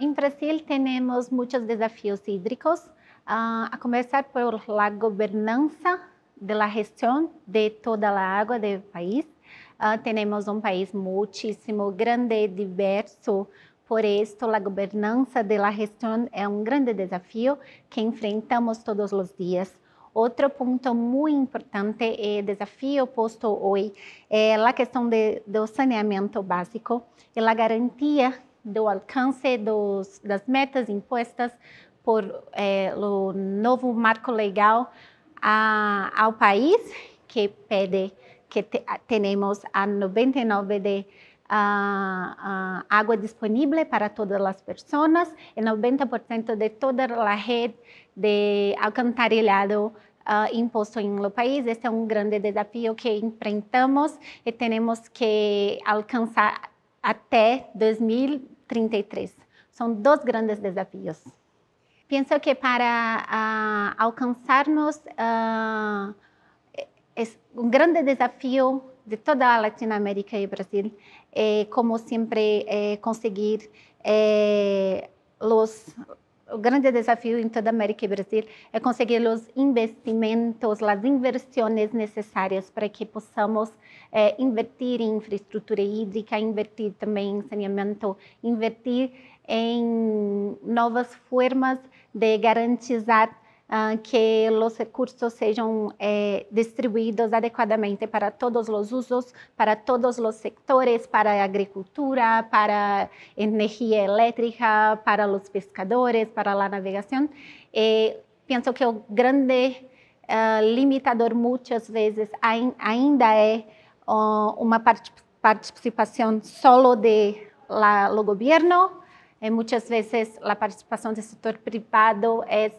Em Brasil temos muitos desafios hídricos, ah, a começar por la governança da gestão de toda a água do país. Uh, ah, temos um país muitíssimo grande, e diverso, por isso, a governança da gestão é um grande desafio que enfrentamos todos os dias. Outro ponto muito importante e eh, desafio posto hoje eh, é a questão de, do saneamento básico e a garantia do alcance dos, das metas impostas por eh, o novo marco legal a, ao país, que pede que te, tenhamos a 99 de água disponível para todas as pessoas e 90% de toda a rede de alcantarilhado uh, imposto em lo país. Este é um grande desafio que enfrentamos e temos que alcançar até 2033. São dois grandes desafios. Penso que para uh, ah, alcançarmos uh, ah, um grande desafio de toda a Latinoamérica e Brasil é, como sempre, é, conseguir é, eh, os o grande desafio em toda a América e Brasil é conseguir os investimentos, as inversões necessárias para que possamos eh, invertir em infraestrutura hídrica, invertir também em saneamento, invertir em novas formas de garantizar Ah, que los recursos sean eh, distribuidos adecuadamente para todos los usos, para todos los sectores, para agricultura, para energía eléctrica, para los pescadores, para la navegación. Eh, pienso que el grande ah, limitador muchas veces ainda es oh, una participación solo de gobierno. Eh, muchas veces la participación del sector privado es,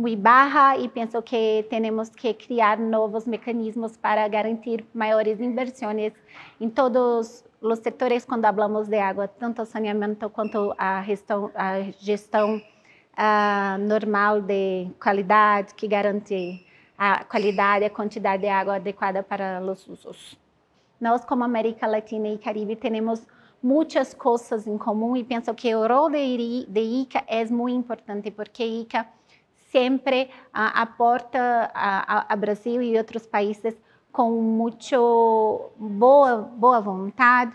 muy baja e penso que temos que criar novos mecanismos para garantir maiores inversões em todos os setores quando hablamos de água, tanto saneamento quanto a gestão a gestão uh, normal de qualidade, que garante a qualidade, e a quantidade de água adequada para os usos. Nós, como América Latina e Caribe, temos muitas coisas em comum e penso que o rol de, ICA é muito importante, porque ICA sempre a, aporta a, Brasil e outros países com muito boa, boa vontade,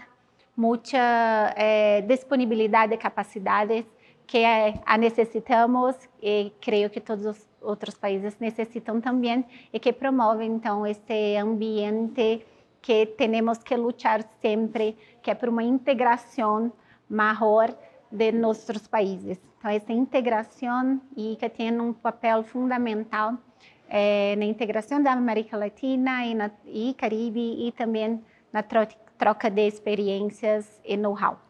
muita eh, disponibilidade de capacidades que eh, a necessitamos e creio que todos os outros países necessitam também e que promove então esse ambiente que temos que lutar sempre, que é por uma integração maior de nossos países. Então, essa integração e que tem um papel fundamental eh, na integração da América Latina e, na, e Caribe e também na troca de experiências e know-how.